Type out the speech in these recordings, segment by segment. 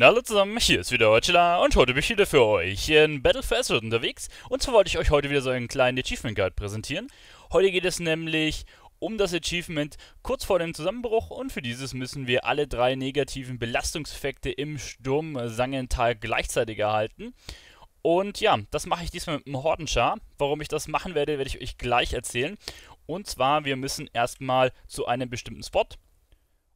Hallo zusammen, hier ist wieder Watchela und heute bin ich wieder für euch in Battle for Azeroth unterwegs und zwar wollte ich euch heute wieder so einen kleinen Achievement Guide präsentieren. Heute geht es nämlich um das Achievement kurz vor dem Zusammenbruch und für dieses müssen wir alle drei negativen Belastungseffekte im Sturm äh, Sangental gleichzeitig erhalten. Und ja, das mache ich diesmal mit dem Hordenschar. Warum ich das machen werde, werde ich euch gleich erzählen. Und zwar, wir müssen erstmal zu einem bestimmten Spot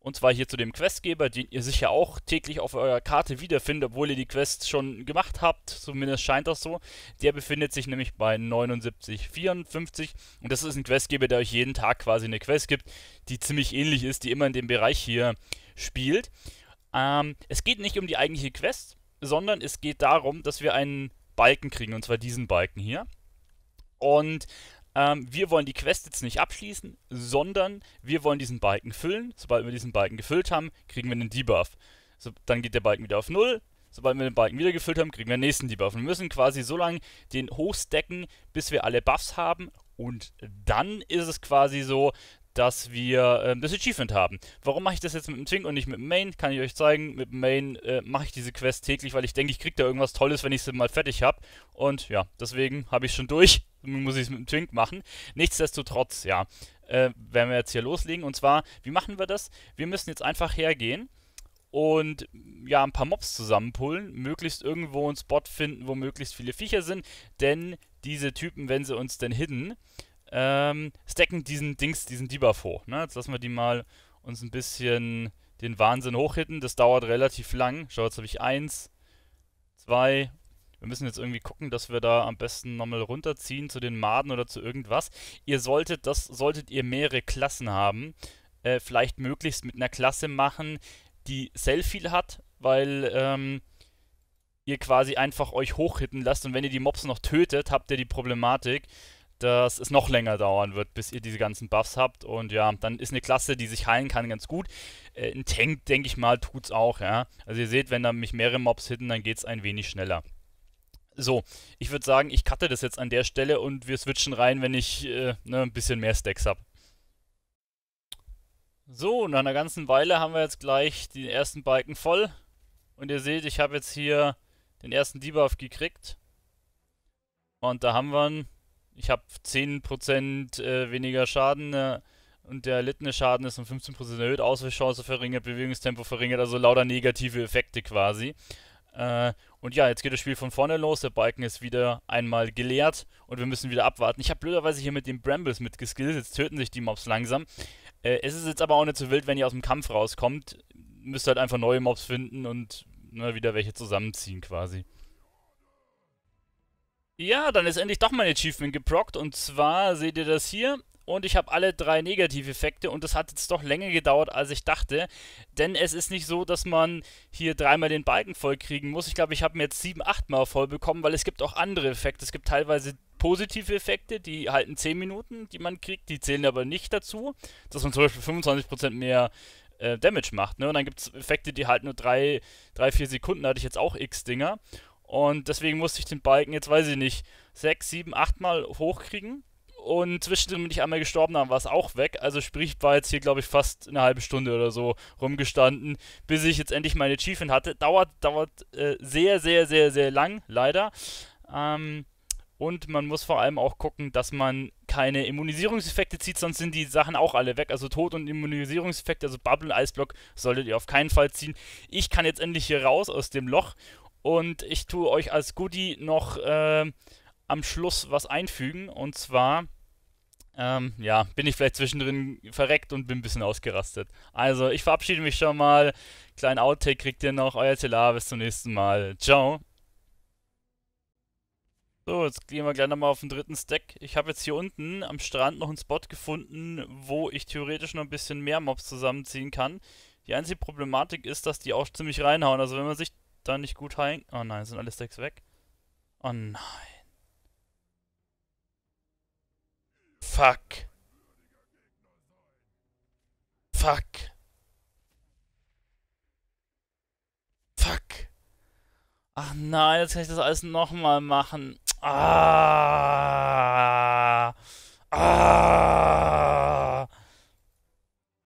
und zwar hier zu dem Questgeber, den ihr sicher auch täglich auf eurer Karte wiederfindet, obwohl ihr die Quest schon gemacht habt. Zumindest scheint das so. Der befindet sich nämlich bei 7954. Und das ist ein Questgeber, der euch jeden Tag quasi eine Quest gibt, die ziemlich ähnlich ist, die immer in dem Bereich hier spielt. Ähm, es geht nicht um die eigentliche Quest, sondern es geht darum, dass wir einen Balken kriegen. Und zwar diesen Balken hier. Und ähm, wir wollen die Quest jetzt nicht abschließen, sondern wir wollen diesen Balken füllen. Sobald wir diesen Balken gefüllt haben, kriegen wir einen Debuff. So, dann geht der Balken wieder auf Null. Sobald wir den Balken wieder gefüllt haben, kriegen wir den nächsten Debuff. Wir müssen quasi so lange den hochstacken, bis wir alle Buffs haben. Und dann ist es quasi so, dass wir ähm, das Achievement haben. Warum mache ich das jetzt mit dem Twink und nicht mit dem Main? Kann ich euch zeigen. Mit dem Main äh, mache ich diese Quest täglich, weil ich denke, ich kriege da irgendwas Tolles, wenn ich sie mal fertig habe. Und ja, deswegen habe ich schon durch muss ich es mit dem Twink machen. Nichtsdestotrotz, ja, äh, werden wir jetzt hier loslegen. Und zwar, wie machen wir das? Wir müssen jetzt einfach hergehen und ja, ein paar Mobs zusammenpullen, möglichst irgendwo einen Spot finden, wo möglichst viele Viecher sind, denn diese Typen, wenn sie uns denn hidden, ähm, stacken diesen Dings, diesen Debuff hoch. Ne? Jetzt lassen wir die mal uns ein bisschen den Wahnsinn hochhitten. Das dauert relativ lang. Schau, jetzt habe ich eins, zwei wir müssen jetzt irgendwie gucken, dass wir da am besten nochmal runterziehen zu den Maden oder zu irgendwas. Ihr solltet, das solltet ihr mehrere Klassen haben. Äh, vielleicht möglichst mit einer Klasse machen, die Selfie hat, weil ähm, ihr quasi einfach euch hochhitten lasst und wenn ihr die Mobs noch tötet, habt ihr die Problematik, dass es noch länger dauern wird, bis ihr diese ganzen Buffs habt. Und ja, dann ist eine Klasse, die sich heilen kann, ganz gut. Äh, ein Tank, denke ich mal, tut's auch, ja. Also ihr seht, wenn da mich mehrere Mobs hitten, dann geht's ein wenig schneller. So, ich würde sagen, ich cutte das jetzt an der Stelle und wir switchen rein, wenn ich äh, ne, ein bisschen mehr Stacks habe. So, nach einer ganzen Weile haben wir jetzt gleich den ersten Balken voll. Und ihr seht, ich habe jetzt hier den ersten Debuff gekriegt. Und da haben wir ihn. Ich habe 10% äh, weniger Schaden äh, und der erlittene Schaden ist um 15% erhöht, Ausweichchance verringert, Bewegungstempo verringert, also lauter negative Effekte quasi. Äh, und ja, jetzt geht das Spiel von vorne los. Der Balken ist wieder einmal geleert und wir müssen wieder abwarten. Ich habe blöderweise hier mit den Brambles mitgeskillt. Jetzt töten sich die Mobs langsam. Äh, es ist jetzt aber auch nicht so wild, wenn ihr aus dem Kampf rauskommt. Müsst halt einfach neue Mobs finden und ne, wieder welche zusammenziehen quasi. Ja, dann ist endlich doch mein Achievement geprockt. Und zwar seht ihr das hier und ich habe alle drei negative Effekte und das hat jetzt doch länger gedauert, als ich dachte, denn es ist nicht so, dass man hier dreimal den Balken voll kriegen muss. Ich glaube, ich habe mir jetzt sieben, achtmal voll bekommen, weil es gibt auch andere Effekte. Es gibt teilweise positive Effekte, die halten 10 Minuten, die man kriegt, die zählen aber nicht dazu, dass man zum Beispiel 25% mehr äh, Damage macht. Ne? Und dann gibt es Effekte, die halten nur 3, 3, 4 Sekunden, da hatte ich jetzt auch X-Dinger. Und deswegen musste ich den Balken jetzt, weiß ich nicht, 6, 7, 8 Mal hochkriegen und zwischendrin bin ich einmal gestorben, dann war es auch weg. Also sprich, war jetzt hier, glaube ich, fast eine halbe Stunde oder so rumgestanden, bis ich jetzt endlich meine Achievement hatte. Dauert, dauert äh, sehr, sehr, sehr, sehr lang, leider. Ähm, und man muss vor allem auch gucken, dass man keine Immunisierungseffekte zieht, sonst sind die Sachen auch alle weg. Also Tod und Immunisierungseffekte, also Bubble und Eisblock, solltet ihr auf keinen Fall ziehen. Ich kann jetzt endlich hier raus aus dem Loch und ich tue euch als Goodie noch äh, am Schluss was einfügen. Und zwar ähm, ja, bin ich vielleicht zwischendrin verreckt und bin ein bisschen ausgerastet. Also, ich verabschiede mich schon mal. Kleinen Outtake kriegt ihr noch. Euer Tela, bis zum nächsten Mal. Ciao. So, jetzt gehen wir gleich nochmal auf den dritten Stack. Ich habe jetzt hier unten am Strand noch einen Spot gefunden, wo ich theoretisch noch ein bisschen mehr Mobs zusammenziehen kann. Die einzige Problematik ist, dass die auch ziemlich reinhauen. Also wenn man sich da nicht gut heilen... Oh nein, sind alle Stacks weg. Oh nein. Fuck. Fuck. Fuck. Ach nein, jetzt kann ich das alles nochmal machen. Ah. Ah.